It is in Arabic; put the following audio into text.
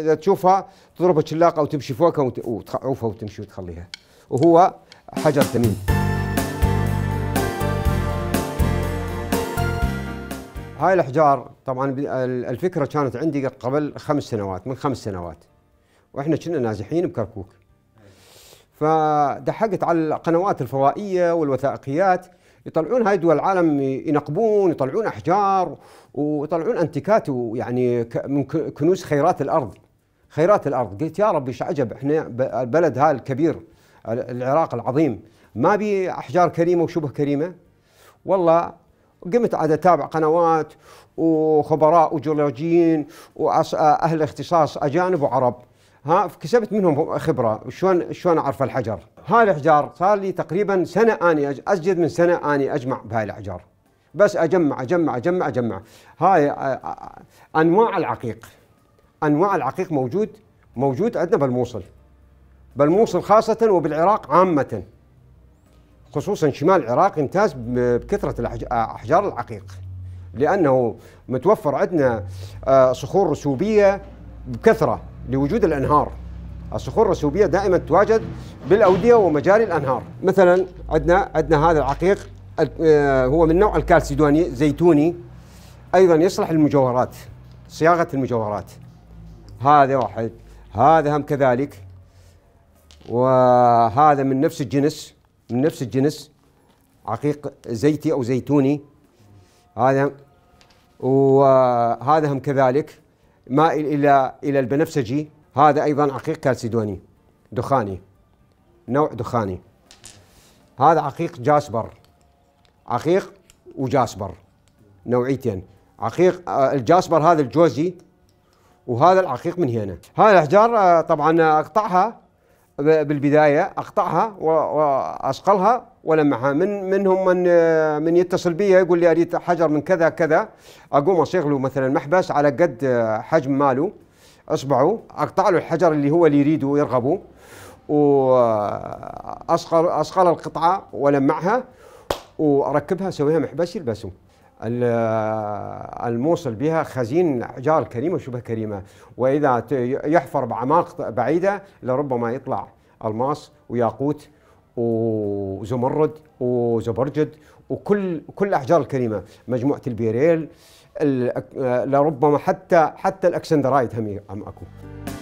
اذا تشوفها تضربها شلاقه وتمشي فوقها وتعوفها وتمشي وتخليها وهو حجر تميم هاي الاحجار طبعا الفكره كانت عندي قبل خمس سنوات من خمس سنوات واحنا كنا نازحين بكركوك فدحقت على القنوات الفضائيه والوثائقيات يطلعون هاي دول العالم ينقبون يطلعون احجار ويطلعون انتيكات ويعني من كنوز خيرات الارض خيرات الارض قلت يا رب ايش عجب احنا البلد هذا الكبير العراق العظيم ما بي احجار كريمه وشبه كريمه والله قمت عاد اتابع قنوات وخبراء وجيولوجيين واهل اختصاص اجانب وعرب ها كسبت منهم خبره شلون شلون اعرف الحجر هاي الاحجار صار لي تقريبا سنه اني اسجد من سنه اني اجمع بهاي الاحجار بس اجمع اجمع اجمع اجمع هاي انواع العقيق انواع العقيق موجود موجود عندنا بالموصل بالموصل خاصه وبالعراق عامه خصوصا شمال العراق يمتاز بكثره احجار العقيق لانه متوفر عندنا آه، صخور رسوبيه بكثره لوجود الانهار الصخور الرسوبيه دائما تتواجد بالاوديه ومجاري الانهار مثلا عندنا عندنا هذا العقيق آه، هو من نوع الكالسيدوني زيتوني ايضا يصلح للمجوهرات صياغه المجوهرات هذا واحد هذا هم كذلك وهذا من نفس الجنس من نفس الجنس عقيق زيتي او زيتوني هذا وهذا هم كذلك مائل الى الى البنفسجي هذا ايضا عقيق كالسيدوني دخاني نوع دخاني هذا عقيق جاسبر عقيق وجاسبر نوعيتين عقيق آه، الجاسبر هذا الجوزي وهذا العقيق من هنا هاي الاحجار آه، طبعا اقطعها بالبدايه اقطعها واسقلها ولمعها من منهم من آه، من يتصل بي يقول لي اريد حجر من كذا كذا اقوم اصيغ له مثلا محبس على قد آه، حجم ماله اصبعه اقطع له الحجر اللي هو اللي يريده ويرغبه واصقل اصقل القطعه ولمعها واركبها اسويها محبس يلبسه الموصل بها خزين احجار كريمه وشبه كريمه واذا يحفر باعماق بعيده لربما يطلع الماس وياقوت وزمرد وزبرجد وكل كل الاحجار الكريمه مجموعه البيريل لربما حتى حتى الاكسندرايت هم اكو